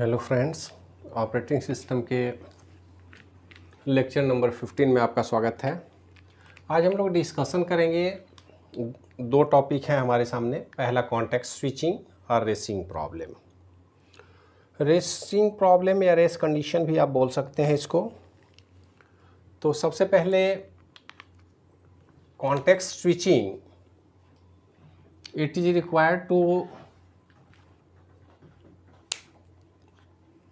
Hello friends operating system के lecture number 15 में आपका स्वागत है आज हम लोग डिस्कशन करेंगे दो टॉपिक हैं हमारे सामने पहला कॉन्टेक्स्ट स्विचिंग और रेसिंग प्रॉब्लम रेसिंग प्रॉब्लम या रेस कंडीशन भी आप बोल सकते हैं इसको तो सबसे पहले context switching it is required to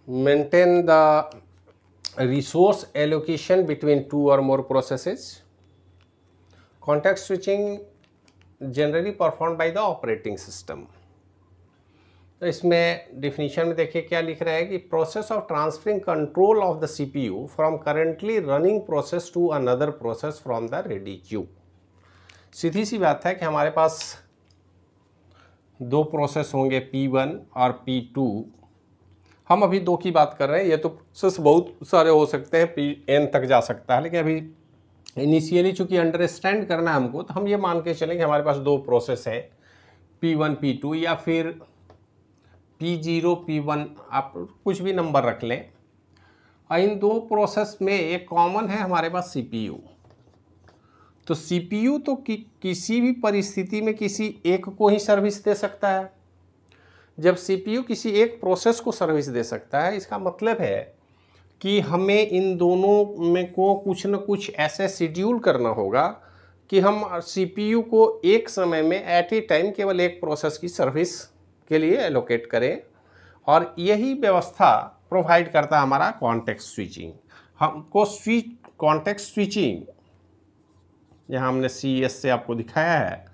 maintain the resource allocation between two or more processes. Context switching generally performed by the operating system. तो इसमें डिफिनीशन में देखिए क्या लिख रहा है कि process of transferring control of the CPU from currently running process to another process from the ready queue सीधी सी बात है कि हमारे पास दो प्रोसेस होंगे पी वन और पी टू हम अभी दो की बात कर रहे हैं ये तो प्रोसेस बहुत सारे हो सकते हैं पी एन तक जा सकता है लेकिन अभी इनिशियली चूंकि अंडरस्टैंड करना है हमको तो हम ये मान के चलें कि हमारे पास दो प्रोसेस है पी वन पी टू या फिर पी जीरो पी वन आप कुछ भी नंबर रख लें और इन दो प्रोसेस में एक कॉमन है हमारे पास सी पी यू तो सी पी यू तो कि, किसी भी परिस्थिति में किसी एक को ही सर्विस दे सकता है जब सीपीयू किसी एक प्रोसेस को सर्विस दे सकता है इसका मतलब है कि हमें इन दोनों में को कुछ न कुछ ऐसे शेड्यूल करना होगा कि हम सीपीयू को एक समय में एट ए टाइम केवल एक प्रोसेस की सर्विस के लिए एलोकेट करें और यही व्यवस्था प्रोवाइड करता है हमारा कॉन्टेक्स्ट स्विचिंग हमको स्विच कॉन्टेक्स्ट स्विचिंग यहाँ हमने सी एस से आपको दिखाया है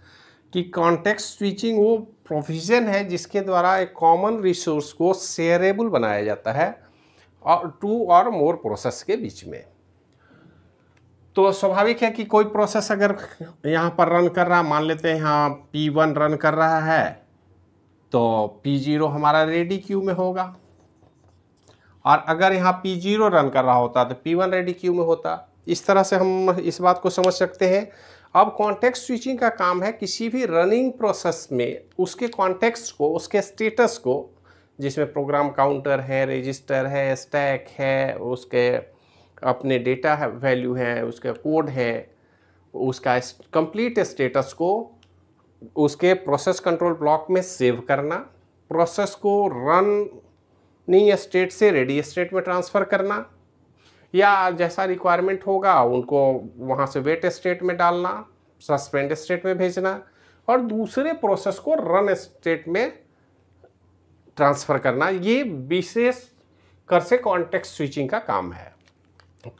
कि कॉन्टेक्स्ट स्विचिंग वो प्रोविज़न है जिसके द्वारा एक कॉमन रिसोर्स को शेयरेबल बनाया जाता है और टू और मोर प्रोसेस के बीच में तो स्वाभाविक है कि कोई प्रोसेस अगर यहाँ पर रन कर रहा मान लेते हैं यहाँ पी वन रन कर रहा है तो पी जीरो हमारा रेडी क्यू में होगा और अगर यहाँ पी जीरो रन कर रहा होता तो पी वन रेडी क्यू में होता इस तरह से हम इस बात को समझ सकते हैं अब कॉन्टेक्स्ट स्विचिंग का काम है किसी भी रनिंग प्रोसेस में उसके कॉन्टेक्स्ट को उसके स्टेटस को जिसमें प्रोग्राम काउंटर है रजिस्टर है स्टैक है उसके अपने डेटा है वैल्यू है उसका कोड है उसका कंप्लीट स्टेटस को उसके प्रोसेस कंट्रोल ब्लॉक में सेव करना प्रोसेस को रन रनिंग स्टेट से रेडी स्टेट में ट्रांसफ़र करना या जैसा रिक्वायरमेंट होगा उनको वहाँ से वेट स्टेट में डालना सस्पेंड स्टेट में भेजना और दूसरे प्रोसेस को रन स्टेट में ट्रांसफ़र करना ये विशेष कर से कॉन्टेक्ट स्विचिंग का काम है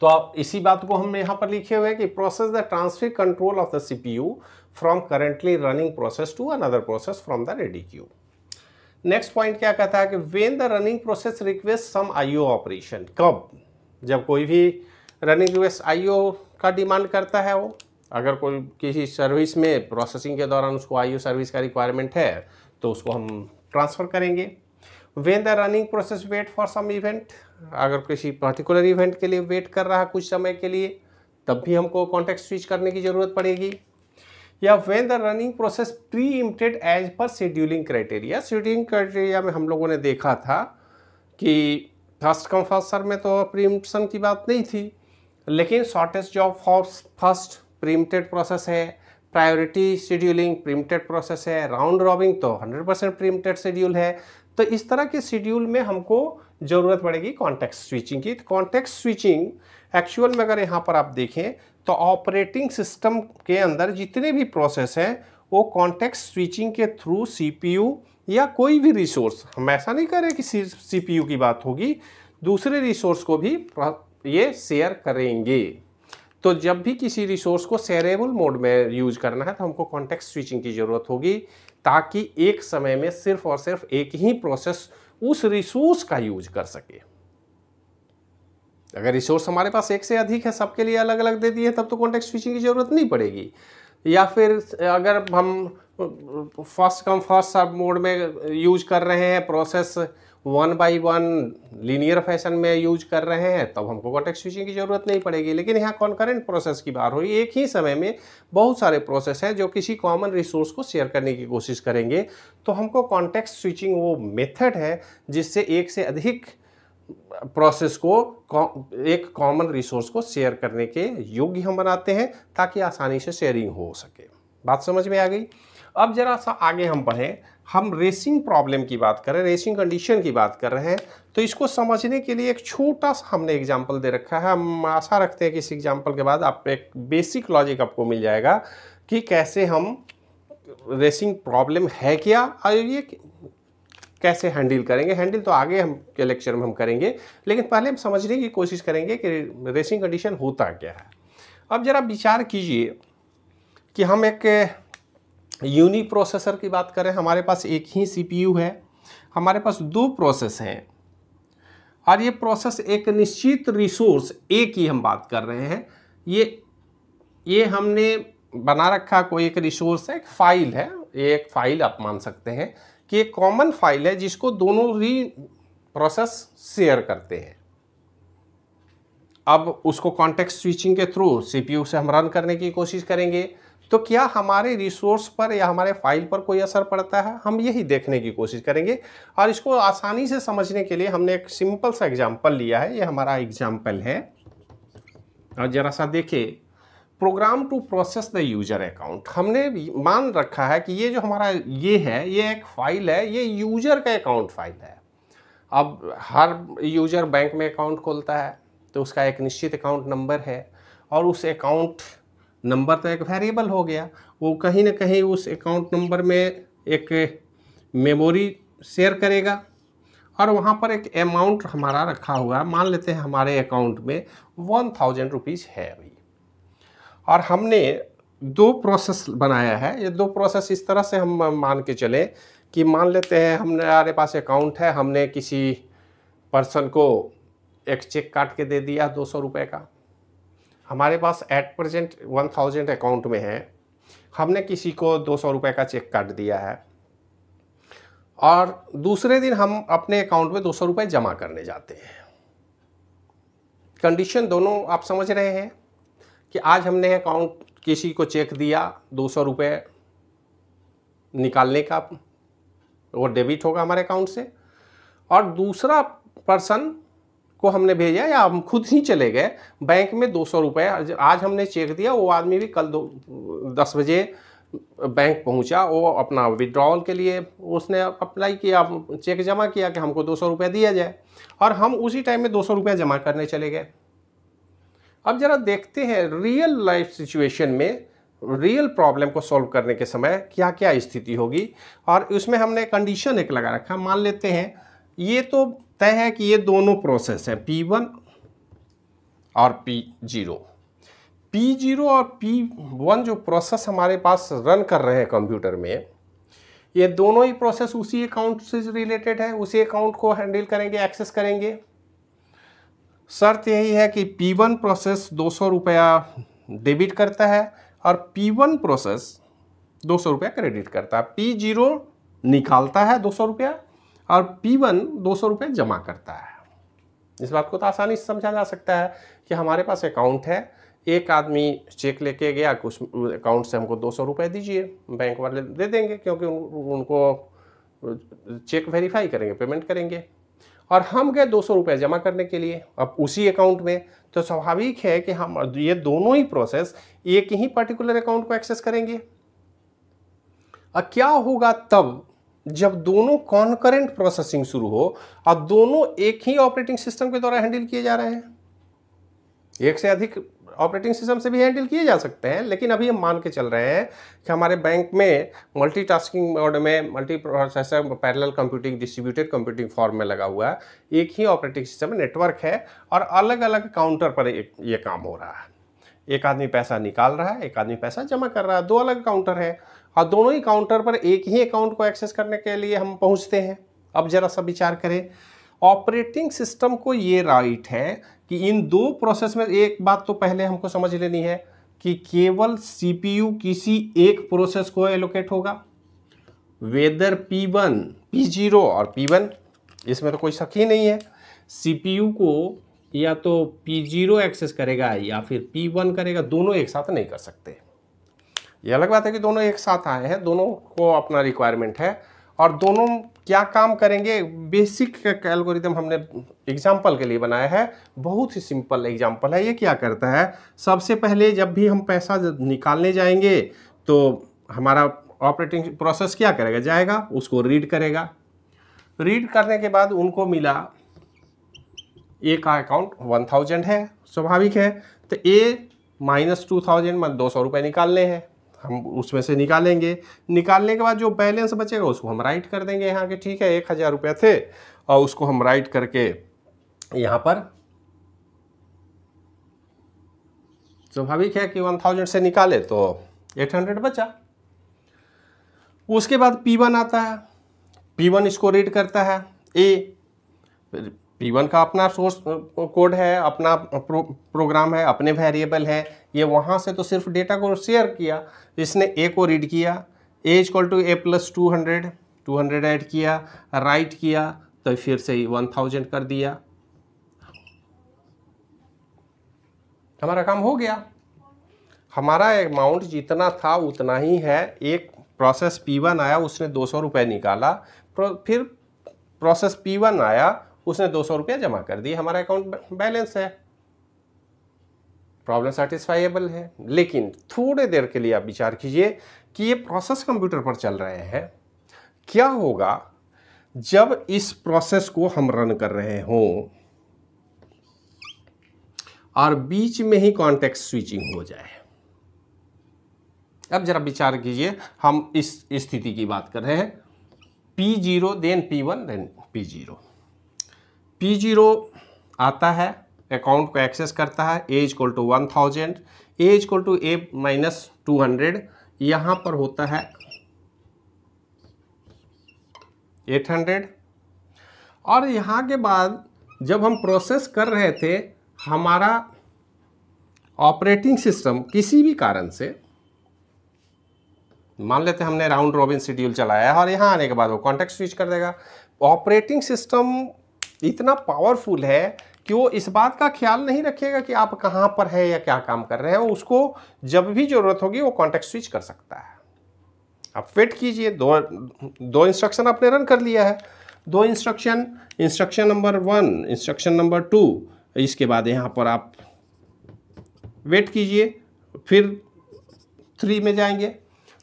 तो आप इसी बात को हम यहाँ पर लिखे हुए हैं कि process the transfer control of the CPU from currently running process to another process from the ready queue next point क्या कहता है कि when the running process request some IO operation कब जब कोई भी रनिंग रिक्वेस्ट आईओ का demand करता है वो अगर कोई किसी सर्विस में प्रोसेसिंग के दौरान उसको आईओ सर्विस का रिक्वायरमेंट है तो उसको हम ट्रांसफ़र करेंगे when the running process wait for some event अगर किसी पर्टिकुलर इवेंट के लिए वेट कर रहा कुछ समय के लिए तब भी हमको कॉन्टैक्ट स्विच करने की ज़रूरत पड़ेगी या when the running process preempted as पर शेड्यूलिंग क्राइटेरिया शेड्यूलिंग क्राइटेरिया में हम लोगों ने देखा था कि फर्स्ट कम फर्स्ट सर में तो प्रीम्पन की बात नहीं थी लेकिन shortest job first preempted process है प्रायोरिटी शेड्यूलिंग प्रीमटेड प्रोसेस है राउंड रॉबिंग तो 100 परसेंट प्रीमटेड शेड्यूल है तो इस तरह के शेड्यूल में हमको ज़रूरत पड़ेगी कॉन्टेक्स स्विचिंग की तो कॉन्टेक्स स्विचिंग एक्चुअल में अगर यहाँ पर आप देखें तो ऑपरेटिंग सिस्टम के अंदर जितने भी प्रोसेस हैं वो कॉन्टेक्स्ट स्विचिंग के थ्रू सीपीयू या कोई भी रिसोर्स हम ऐसा नहीं कर रहे कि सीपीयू की बात होगी दूसरे रिसोर्स को भी ये शेयर करेंगे तो जब भी किसी रिसोर्स को शेयरेबल मोड में यूज करना है तो हमको कॉन्टेक्स्ट स्विचिंग की ज़रूरत होगी ताकि एक समय में सिर्फ और सिर्फ एक ही प्रोसेस उस रिसोर्स का यूज कर सके अगर रिसोर्स हमारे पास एक से अधिक है सबके लिए अलग अलग दे दिए तब तो कॉन्टेक्स्ट स्विचिंग की ज़रूरत नहीं पड़ेगी या फिर अगर हम first come first serve mode में यूज कर रहे हैं process one by one linear fashion में यूज कर रहे हैं तब तो हमको कॉन्टेक्ट स्विचिंग की ज़रूरत नहीं पड़ेगी लेकिन यहाँ कॉन्करेंट प्रोसेस की बात हो रही एक ही समय में बहुत सारे प्रोसेस हैं जो किसी कॉमन रिसोर्स को शेयर करने की कोशिश करेंगे तो हमको कॉन्टेक्ट स्विचिंग वो मेथड है जिससे एक से अधिक प्रोसेस को एक कॉमन रिसोर्स को शेयर करने के योग्य हम बनाते हैं ताकि आसानी से शेयरिंग हो सके बात समझ में आ गई अब जरा सा आगे हम बढ़ें हम रेसिंग प्रॉब्लम की बात कर रहे हैं रेसिंग कंडीशन की बात कर रहे हैं तो इसको समझने के लिए एक छोटा सा हमने एग्जाम्पल दे रखा है हम आशा रखते हैं कि इस एग्जाम्पल के बाद आप एक बेसिक लॉजिक आपको मिल जाएगा कि कैसे हम रेसिंग प्रॉब्लम है क्या और ये कैसे हैंडल करेंगे हैंडल तो आगे हम के लेक्चर में हम करेंगे लेकिन पहले हम समझने की कोशिश करेंगे कि रेसिंग कंडीशन होता क्या है अब जरा विचार कीजिए कि हम एक यूनि प्रोसेसर की बात करें हमारे पास एक ही सीपीयू है हमारे पास दो प्रोसेस हैं और ये प्रोसेस एक निश्चित रिसोर्स ए की हम बात कर रहे हैं ये ये हमने बना रखा कोई एक रिसोर्स है एक फाइल है ये एक फाइल आप मान सकते हैं कि एक कॉमन फाइल है जिसको दोनों ही प्रोसेस शेयर करते हैं अब उसको कॉन्टेक्स्ट स्विचिंग के थ्रू सीपीयू से हम रन करने की कोशिश करेंगे तो क्या हमारे रिसोर्स पर या हमारे फाइल पर कोई असर पड़ता है हम यही देखने की कोशिश करेंगे और इसको आसानी से समझने के लिए हमने एक सिंपल सा एग्जाम्पल लिया है ये हमारा एग्जाम्पल है और ज़रा सा देखिए program to process the user account हमने मान रखा है कि ये जो हमारा ये है ये एक फाइल है ये यूजर का अकाउंट फाइल है अब हर यूजर बैंक में अकाउंट खोलता है तो उसका एक निश्चित अकाउंट नंबर है और उस अकाउंट नंबर तो एक वेरिएबल हो गया वो कहीं ना कहीं उस अकाउंट नंबर में एक मेमोरी शेयर करेगा और वहाँ पर एक अमाउंट हमारा रखा हुआ है मान लेते हैं हमारे अकाउंट में वन थाउजेंड रुपीज़ है अभी और हमने दो प्रोसेस बनाया है ये दो प्रोसेस इस तरह से हम मान के चले कि मान लेते हैं हमारे पास अकाउंट है हमने किसी पर्सन को एक चेक काट के दे दिया दो सौ रुपये का हमारे पास at present one thousand account में है हमने किसी को दो सौ रुपये का चेक काट दिया है और दूसरे दिन हम अपने अकाउंट में दो सौ रुपये जमा करने जाते हैं कंडीशन दोनों आप समझ रहे हैं कि आज हमने अकाउंट किसी को चेक दिया दो सौ रुपये निकालने का वो डेबिट होगा हमारे अकाउंट से और दूसरा पर्सन को हमने भेजा या हम खुद ही चले गए बैंक में दो सौ रुपये आज हमने चेक दिया वो आदमी भी कल दो दस बजे बैंक पहुंचा वो अपना विड्रॉल के लिए उसने अप्लाई किया चेक जमा किया कि हमको दो सौ रुपये दिया जाए और हम उसी टाइम में दो सौ रुपये जमा करने चले गए अब जरा देखते हैं रियल लाइफ सिचुएशन में रियल प्रॉब्लम को सॉल्व करने के समय क्या क्या स्थिति होगी और उसमें हमने कंडीशन एक लगा रखा मान लेते हैं ये तो तय है कि ये दोनों प्रोसेस हैं पी वन और पी जीरो पी जीरो और पी वन जो प्रोसेस हमारे पास रन कर रहे हैं कंप्यूटर में ये दोनों ही प्रोसेस उसी अकाउंट से रिलेटेड है उसी अकाउंट को हैंडल करेंगे एक्सेस करेंगे शर्त यही है कि P1 प्रोसेस दो सौ रुपया डेबिट करता है और P1 प्रोसेस दो सौ रुपया क्रेडिट करता है P0 निकालता है दो सौ रुपया और P1 दो सौ रुपया जमा करता है इस बात को तो आसानी से समझा जा सकता है कि हमारे पास अकाउंट है एक आदमी चेक लेके गया कुछ अकाउंट से हमको दो सौ रुपये दीजिए बैंक वाले दे देंगे क्योंकि उन, उनको चेक वेरीफाई करेंगे पेमेंट करेंगे और हम गए दो सौ रुपये जमा करने के लिए अब उसी अकाउंट में तो स्वाभाविक है कि हम ये दोनों ही प्रोसेस एक ही पर्टिकुलर अकाउंट को एक्सेस करेंगे अब क्या होगा तब जब दोनों कॉन्करेंट प्रोसेसिंग शुरू हो और दोनों एक ही ऑपरेटिंग सिस्टम के द्वारा हैंडल किए जा रहे हैं एक से अधिक ऑपरेटिंग सिस्टम से भी हैंडल किए जा सकते हैं लेकिन अभी हम मान के चल रहे हैं कि हमारे बैंक में मल्टीटास्किंग मोड में multi processor parallel computing distributed computing form में लगा हुआ है एक ही ऑपरेटिंग सिस्टम नेटवर्क है और अलग अलग काउंटर पर ये काम हो रहा है एक आदमी पैसा निकाल रहा है एक आदमी पैसा जमा कर रहा है दो अलग काउंटर है और दोनों ही काउंटर पर एक ही अकाउंट को एक्सेस करने के लिए हम पहुँचते हैं अब जरा सा विचार करें ऑपरेटिंग सिस्टम को ये राइट है कि इन दो प्रोसेस में एक बात तो पहले हमको समझ लेनी है कि केवल सीपीयू किसी एक प्रोसेस को एलोकेट होगा वेदर P1, P0 और P1 इसमें तो कोई शक ही नहीं है सीपीयू को या तो P0 एक्सेस करेगा या फिर P1 करेगा दोनों एक साथ नहीं कर सकते ये अलग बात है कि दोनों एक साथ आए हैं दोनों को अपना रिक्वायरमेंट है और दोनों क्या काम करेंगे बेसिक एल्गोरिदम हमने एग्जाम्पल के लिए बनाया है बहुत ही सिंपल एग्जाम्पल है ये क्या करता है सबसे पहले जब भी हम पैसा निकालने जाएंगे तो हमारा ऑपरेटिंग प्रोसेस क्या करेगा जाएगा उसको रीड करेगा रीड करने के बाद उनको मिला ए का अकाउंट वन थाउजेंड है स्वाभाविक है तो ए माइनस टू थाउजेंड मतलब दो सौ रुपये निकालने हैं हम उसमें से निकालेंगे निकालने के बाद जो बैलेंस बचेगा उसको हम राइट कर देंगे यहाँ के ठीक है एक हज़ार रुपये थे और उसको हम राइट करके यहाँ पर स्वाभाविक है कि वन थाउजेंड से निकाले तो एट हंड्रेड बचा उसके बाद पी वन आता है पी वन इसको रीड करता है ए पी वन का अपना सोर्स कोड है अपना प्रो, प्रोग्राम है अपने वेरिएबल है ये वहाँ से तो सिर्फ डेटा को शेयर किया इसने ए को रीड किया A is call to A plus two hundred two hundred add किया राइट किया तो फिर से ही वन थाउजेंड कर दिया हमारा काम हो गया हमारा अमाउंट जितना था उतना ही है एक प्रोसेस पी वन आया उसने दो सौ रुपये निकाला फिर प्रोसेस पी वन आया उसने दो सौ रुपया जमा कर दिए हमारा अकाउंट बैलेंस है प्रॉब्लम सेटिस्फाइबल है लेकिन थोड़े देर के लिए आप विचार कीजिए कि ये प्रोसेस कंप्यूटर पर चल रहे हैं क्या होगा जब इस प्रोसेस को हम रन कर रहे हों और बीच में ही कॉन्टेक्ट स्विचिंग हो जाए अब जरा विचार कीजिए हम इस स्थिति की बात कर रहे हैं P0 then P1 then P zero P zero आता है अकाउंट को एक्सेस करता है A equal to one thousand A equal to A minus two hundred यहाँ पर होता है एट हंड्रेड और यहाँ के बाद जब हम प्रोसेस कर रहे थे हमारा ऑपरेटिंग सिस्टम किसी भी कारण से मान लेते हमने राउंड रॉबिन शेड्यूल चलाया है और यहाँ आने के बाद वो कॉन्टेक्ट स्विच कर देगा ऑपरेटिंग सिस्टम इतना पावरफुल है कि वो इस बात का ख्याल नहीं रखेगा कि आप कहाँ पर हैं या क्या काम कर रहे हैं उसको जब भी ज़रूरत होगी वो कॉन्टैक्ट स्विच कर सकता है आप वेट कीजिए दो दो इंस्ट्रक्शन आपने रन कर लिया है दो instruction instruction number one instruction number two इसके बाद यहाँ पर आप वेट कीजिए फिर थ्री में जाएंगे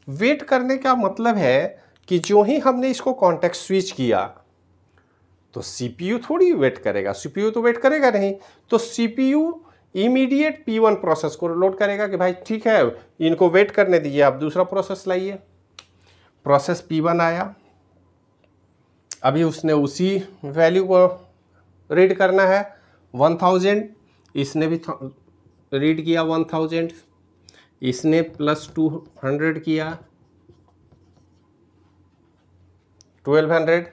वेट करने का मतलब है कि जो ही हमने इसको कॉन्टैक्ट स्विच किया तो सीपीयू थोड़ी वेट करेगा सीपीयू तो वेट करेगा नहीं तो सीपीयू इमीडिएट P1 प्रोसेस को लोड करेगा कि भाई ठीक है इनको वेट करने दीजिए आप दूसरा प्रोसेस लाइए प्रोसेस P1 आया अभी उसने उसी वैल्यू को रीड करना है 1000 इसने भी रीड किया 1000 इसने प्लस 200 किया हंड्रेड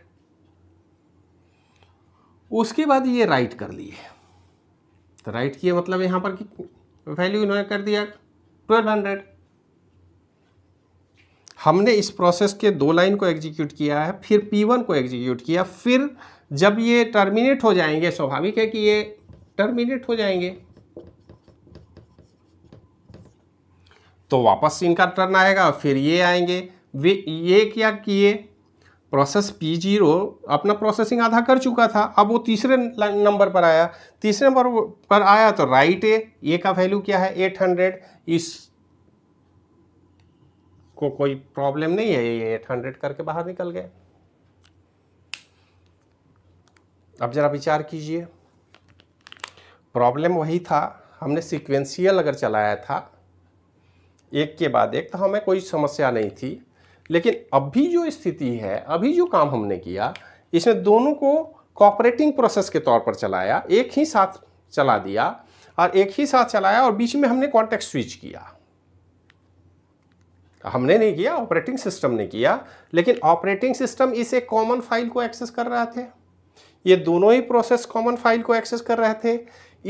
उसके बाद ये राइट कर लिए तो राइट किए मतलब यहाँ पर वैल्यू इन्होंने कर दिया ट्वेल्व हंड्रेड हमने इस प्रोसेस के दो लाइन को एग्जीक्यूट किया है फिर P1 को एग्जीक्यूट किया फिर जब ये टर्मिनेट हो जाएंगे स्वाभाविक है कि ये टर्मिनेट हो जाएंगे तो वापस इनका टर्न आएगा फिर ये आएंगे वे ये क्या किए प्रोसेस पी जीरो अपना प्रोसेसिंग आधा कर चुका था अब वो तीसरे नंबर पर आया तीसरे नंबर पर आया तो राइट ए ए का वैल्यू क्या है एट हंड्रेड इस को कोई प्रॉब्लम नहीं है ये एट हंड्रेड करके बाहर निकल गए अब ज़रा विचार कीजिए प्रॉब्लम वही था हमने सिक्वेंसियल अगर चलाया था एक के बाद एक तो हमें कोई समस्या नहीं थी लेकिन अभी जो स्थिति है अभी जो काम हमने किया इसमें दोनों को कॉपरेटिंग प्रोसेस के तौर पर चलाया एक ही साथ चला दिया और एक ही साथ चलाया और बीच में हमने कॉन्टेक्ट स्विच किया हमने नहीं किया ऑपरेटिंग सिस्टम ने किया लेकिन ऑपरेटिंग सिस्टम इस एक कॉमन फाइल को एक्सेस कर रहे थे ये दोनों ही प्रोसेस कॉमन फाइल को एक्सेस कर रहे थे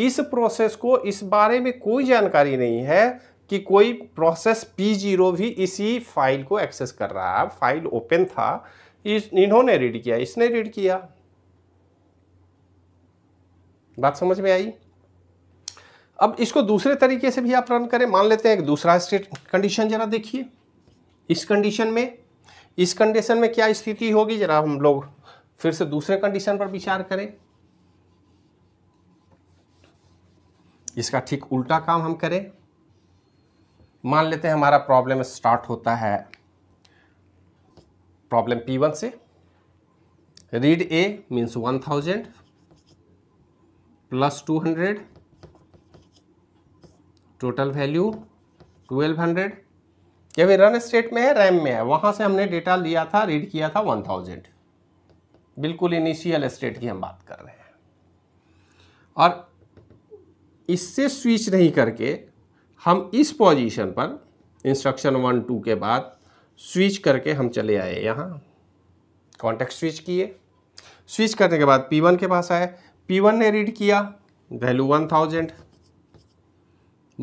इस प्रोसेस को इस बारे में कोई जानकारी नहीं है कि कोई प्रोसेस पी जीरो भी इसी फाइल को एक्सेस कर रहा है फाइल ओपन था इस इन्होंने रीड किया इसने रीड किया बात समझ में आई अब इसको दूसरे तरीके से भी आप रन करें मान लेते हैं एक दूसरा स्टेट कंडीशन जरा देखिए इस कंडीशन में इस कंडीशन में क्या स्थिति होगी जरा हम लोग फिर से दूसरे कंडीशन पर विचार करें इसका ठीक उल्टा काम हम करें मान लेते हैं हमारा प्रॉब्लम स्टार्ट होता है प्रॉब्लम पी वन से read A means one thousand plus two hundred total value twelve hundred ये भी रन स्टेट में है रैम में है वहाँ से हमने डेटा लिया था रीड किया था वन थाउजेंड बिल्कुल इनिशियल स्टेट की हम बात कर रहे हैं और इससे स्विच नहीं करके हम इस पोजीशन पर इंस्ट्रक्शन वन टू के बाद स्विच करके हम चले आए यहाँ कॉन्टेक्ट स्विच किए स्विच करने के बाद पी वन के पास आए पी वन ने रीड किया value one thousand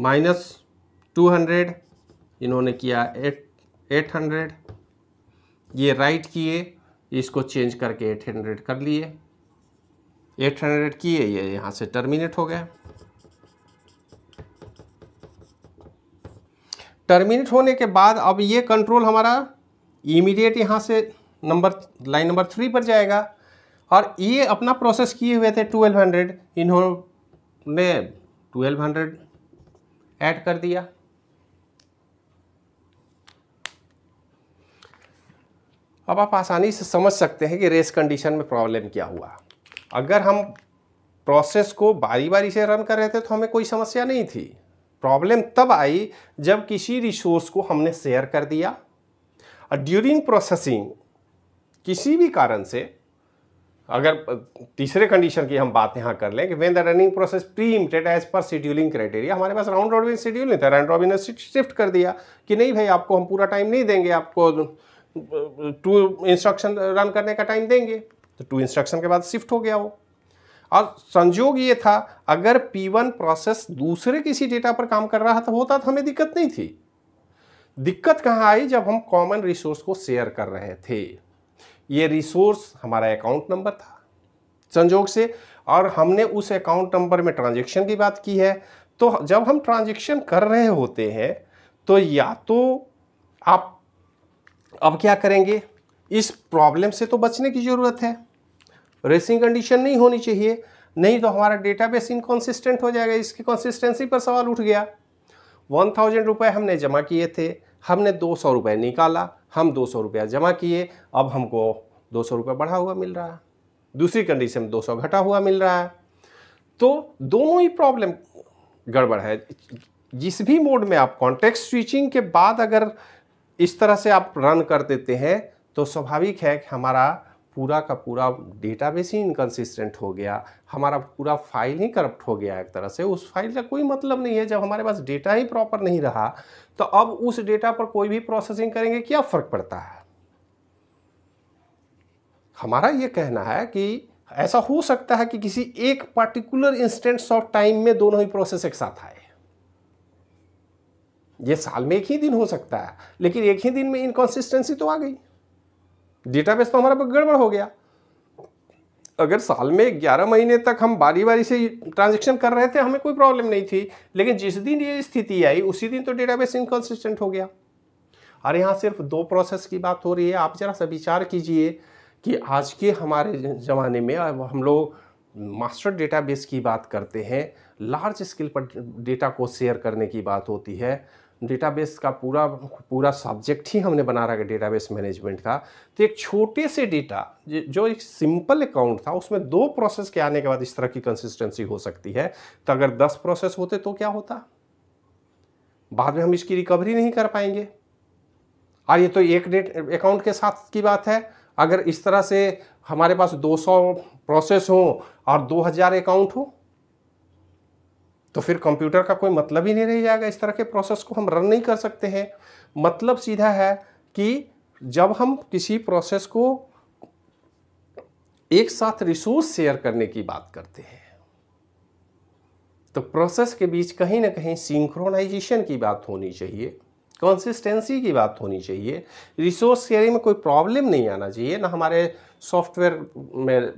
minus two hundred इन्होंने किया एट एट हंड्रेड ये राइट किए इसको चेंज करके एट हंड्रेड कर लिए एट हंड्रेड किए ये यहाँ से टर्मिनेट हो गया टर्मिनेट होने के बाद अब ये कंट्रोल हमारा इमीडिएट यहाँ से नंबर लाइन नंबर थ्री पर जाएगा और ये अपना प्रोसेस किए हुए थे ट्वेल्व हंड्रेड इन्होंने ट्वेल्व हंड्रेड ऐड कर दिया अब आप आसानी से समझ सकते हैं कि रेस कंडीशन में प्रॉब्लम क्या हुआ अगर हम प्रोसेस को बारी बारी से रन कर रहे थे तो हमें कोई समस्या नहीं थी प्रॉब्लम तब आई जब किसी रिसोर्स को हमने शेयर कर दिया और ड्यूरिंग प्रोसेसिंग किसी भी कारण से अगर तीसरे कंडीशन की हम बात यहाँ कर लें कि when the running process preempted as पर शेड्यूलिंग क्राइटेरिया हमारे पास राउंड रॉबिन शेड्यूल नहीं था राउंड रॉबिन ने शिफ्ट कर दिया कि नहीं भाई आपको हम पूरा टाइम नहीं देंगे आपको टू इंस्ट्रक्शन रन करने का टाइम देंगे तो टू इंस्ट्रक्शन के बाद शिफ्ट हो गया वो और संजोग ये था अगर P1 प्रोसेस दूसरे किसी डेटा पर काम कर रहा था होता तो हमें दिक्कत नहीं थी दिक्कत कहाँ आई जब हम कॉमन रिसोर्स को शेयर कर रहे थे ये रिसोर्स हमारा अकाउंट नंबर था संजोग से और हमने उस अकाउंट नंबर में ट्रांजेक्शन की बात की है तो जब हम ट्रांजेक्शन कर रहे होते हैं तो या तो आप अब क्या करेंगे इस प्रॉब्लम से तो बचने की ज़रूरत है रेसिंग कंडीशन नहीं होनी चाहिए नहीं तो हमारा डेटाबेस इनकॉन्सिस्टेंट हो जाएगा इसकी कंसिस्टेंसी पर सवाल उठ गया वन थाउजेंड रुपये हमने जमा किए थे हमने दो सौ रुपये निकाला हम दो सौ रुपया जमा किए अब हमको दो सौ रुपये बढ़ा हुआ मिल रहा है दूसरी कंडीशन में दो सौ घटा हुआ मिल रहा है तो दोनों ही प्रॉब्लम गड़बड़ है जिस भी मोड में आप कॉन्टेक्ट स्विचिंग के बाद अगर इस तरह से आप रन कर देते हैं तो स्वाभाविक है कि हमारा पूरा का पूरा डेटाबेस ही इनकन्सिस्टेंट हो गया हमारा पूरा फाइल ही करप्ट हो गया एक तरह से उस फाइल का कोई मतलब नहीं है जब हमारे पास डेटा ही प्रॉपर नहीं रहा तो अब उस डेटा पर कोई भी प्रोसेसिंग करेंगे क्या फ़र्क पड़ता है हमारा ये कहना है कि ऐसा हो सकता है कि किसी एक पर्टिकुलर इंस्टेंट्स ऑफ टाइम में दोनों ही प्रोसेस एक साथ आए ये साल में एक ही दिन हो सकता है लेकिन एक ही दिन में इनकन्सिस्टेंसी तो आ गई डेटाबेस तो हमारा गड़बड़ हो गया अगर साल में 11 महीने तक हम बारी बारी से ट्रांजेक्शन कर रहे थे हमें कोई प्रॉब्लम नहीं थी लेकिन जिस दिन ये स्थिति आई उसी दिन तो डेटाबेस इनकन्सिस्टेंट हो गया और यहाँ सिर्फ दो प्रोसेस की बात हो रही है आप जरा सा विचार कीजिए कि आज के हमारे ज़माने में हम लोग मास्टर डेटाबेस की बात करते हैं लार्ज स्केल पर डेटा को शेयर करने की बात होती है डेटाबेस का पूरा पूरा सब्जेक्ट ही हमने बना रखा डेटाबेस मैनेजमेंट का तो एक छोटे से डेटा जो एक सिंपल अकाउंट था उसमें दो प्रोसेस के आने के बाद इस तरह की कंसिस्टेंसी हो सकती है तो अगर दस प्रोसेस होते तो क्या होता बाद में हम इसकी रिकवरी नहीं कर पाएंगे और ये तो एक डेट अकाउंट के साथ की बात है अगर इस तरह से हमारे पास 200 प्रोसेस हो और 2000 अकाउंट हो तो फिर कंप्यूटर का कोई मतलब ही नहीं रह जाएगा इस तरह के प्रोसेस को हम रन नहीं कर सकते हैं मतलब सीधा है कि जब हम किसी प्रोसेस को एक साथ रिसोर्स शेयर करने की बात करते हैं तो प्रोसेस के बीच कहीं ना कहीं सिंक्रोनाइजेशन की बात होनी चाहिए कंसिस्टेंसी की बात होनी चाहिए रिसोर्स शेयरिंग में कोई प्रॉब्लम नहीं आना चाहिए ना हमारे सॉफ्टवेयर में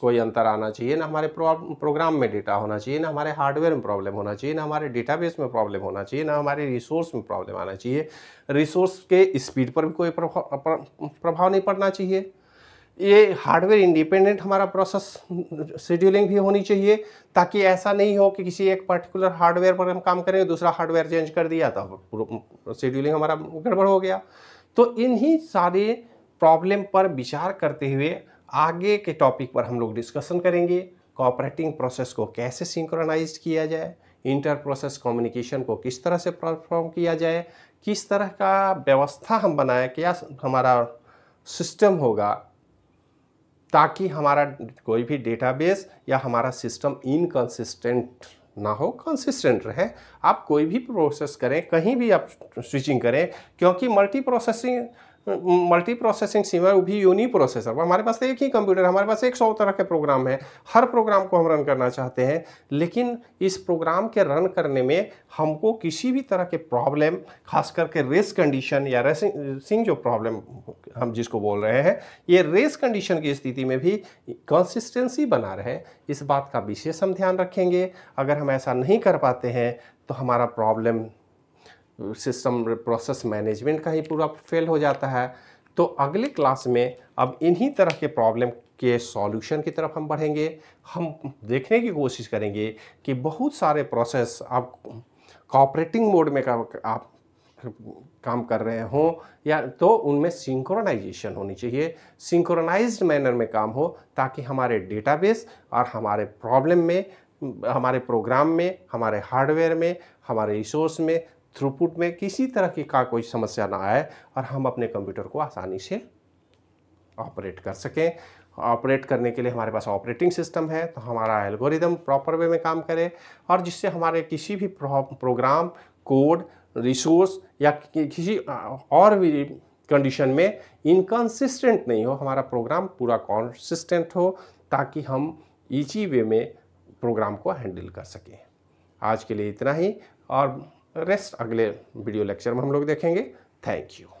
कोई अंतर आना चाहिए ना हमारे प्रोग्राम में डेटा होना चाहिए ना हमारे हार्डवेयर में प्रॉब्लम होना चाहिए ना हमारे डेटाबेस में प्रॉब्लम होना चाहिए ना हमारे रिसोर्स में प्रॉब्लम आना चाहिए रिसोर्स के स्पीड पर भी कोई प्रभाव नहीं पड़ना चाहिए ये हार्डवेयर इंडिपेंडेंट हमारा प्रोसेस शेड्यूलिंग भी होनी चाहिए ताकि ऐसा नहीं हो कि किसी एक पर्टिकुलर हार्डवेयर पर हम काम करें दूसरा हार्डवेयर चेंज कर दिया तो शेड्यूलिंग हमारा गड़बड़ हो गया तो इन्हीं सारे प्रॉब्लम पर विचार करते हुए आगे के टॉपिक पर हम लोग डिस्कशन करेंगे कॉपरेटिंग प्रोसेस को कैसे सिंक्रोनाइज किया जाए इंटर प्रोसेस कम्युनिकेशन को किस तरह से परफॉर्म किया जाए किस तरह का व्यवस्था हम बनाए क्या हमारा सिस्टम होगा ताकि हमारा कोई भी डेटाबेस या हमारा सिस्टम इनकन्सिस्टेंट ना हो कंसिस्टेंट रहे आप कोई भी प्रोसेस करें कहीं भी आप स्विचिंग करें क्योंकि मल्टी प्रोसेसिंग मल्टी प्रोसेसिंग सीमा है वो भी यूनी प्रोसेसर हमारे पास तो एक ही कंप्यूटर हमारे पास एक सौ तरह के प्रोग्राम है हर प्रोग्राम को हम रन करना चाहते हैं लेकिन इस प्रोग्राम के रन करने में हमको किसी भी तरह के प्रॉब्लम खास करके रेस कंडीशन या रेसिंग जो प्रॉब्लम हम जिसको बोल रहे हैं ये रेस कंडीशन की स्थिति में भी कंसिस्टेंसी बना रहे इस बात का विशेष हम ध्यान रखेंगे अगर हम ऐसा नहीं कर पाते हैं तो हमारा प्रॉब्लम सिस्टम प्रोसेस मैनेजमेंट का ही पूरा फेल हो जाता है तो अगले क्लास में अब इन्हीं तरह के प्रॉब्लम के सॉल्यूशन की तरफ हम बढ़ेंगे हम देखने की कोशिश करेंगे कि बहुत सारे प्रोसेस आप कॉपरेटिंग मोड में का आप काम कर रहे हों या तो उनमें सिंक्रोनाइजेशन होनी चाहिए सिंक्रोनाइज्ड मैनर में काम हो ताकि हमारे डेटाबेस और हमारे प्रॉब्लम में हमारे प्रोग्राम में हमारे हार्डवेयर में हमारे रिसोर्स में थ्रूपुट में किसी तरह की का कोई समस्या ना आए और हम अपने कंप्यूटर को आसानी से ऑपरेट कर सकें ऑपरेट करने के लिए हमारे पास ऑपरेटिंग सिस्टम है तो हमारा एल्गोरिदम प्रॉपर वे में काम करे और जिससे हमारे किसी भी प्रोग्राम कोड रिसोर्स या किसी और भी कंडीशन में इनकन्सिस्टेंट नहीं हो हमारा प्रोग्राम पूरा कॉन्सिस्टेंट हो ताकि हम ईजी वे में प्रोग्राम को हैंडल कर सकें आज के लिए इतना ही और रेस्ट अगले वीडियो लेक्चर में हम लोग देखेंगे थैंक यू